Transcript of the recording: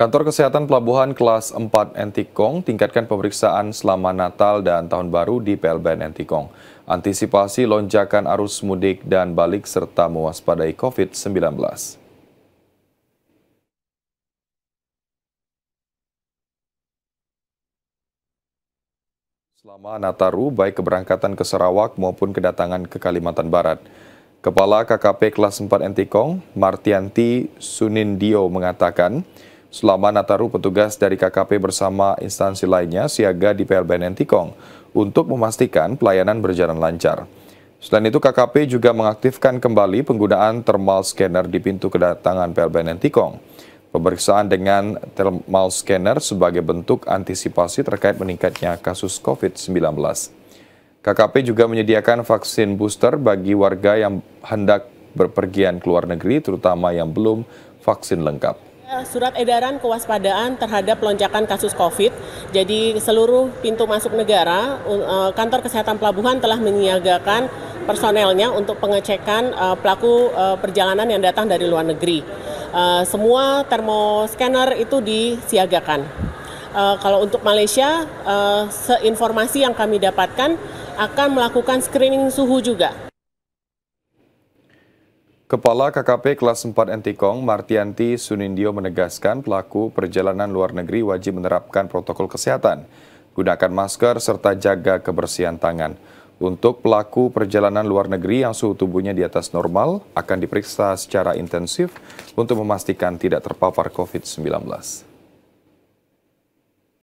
Kantor Kesehatan Pelabuhan Kelas 4 Entikong tingkatkan pemeriksaan selama Natal dan Tahun Baru di PLBN Entikong. Antisipasi lonjakan arus mudik dan balik serta mewaspadai COVID-19. Selama Nataru, baik keberangkatan ke Sarawak maupun kedatangan ke Kalimantan Barat. Kepala KKP Kelas 4 Entikong, Martianti Sunindio mengatakan, Selama Nataru, petugas dari KKP bersama instansi lainnya siaga di PLBN Tikong untuk memastikan pelayanan berjalan lancar. Selain itu, KKP juga mengaktifkan kembali penggunaan thermal scanner di pintu kedatangan PLBN Tikong. Pemeriksaan dengan thermal scanner sebagai bentuk antisipasi terkait meningkatnya kasus COVID-19. KKP juga menyediakan vaksin booster bagi warga yang hendak berpergian ke luar negeri, terutama yang belum vaksin lengkap. Eh, surat edaran kewaspadaan terhadap lonjakan kasus COVID. Jadi seluruh pintu masuk negara, eh, kantor kesehatan pelabuhan telah menyiagakan personelnya untuk pengecekan eh, pelaku perjalanan yang datang dari luar negeri. Semua termoscanner itu disiagakan. Kalau untuk Malaysia, seinformasi yang kami dapatkan akan melakukan screening suhu juga Kepala KKP kelas 4 Entikong, Martianti Sunindio menegaskan pelaku perjalanan luar negeri wajib menerapkan protokol kesehatan, gunakan masker serta jaga kebersihan tangan. Untuk pelaku perjalanan luar negeri yang suhu tubuhnya di atas normal akan diperiksa secara intensif untuk memastikan tidak terpapar COVID-19.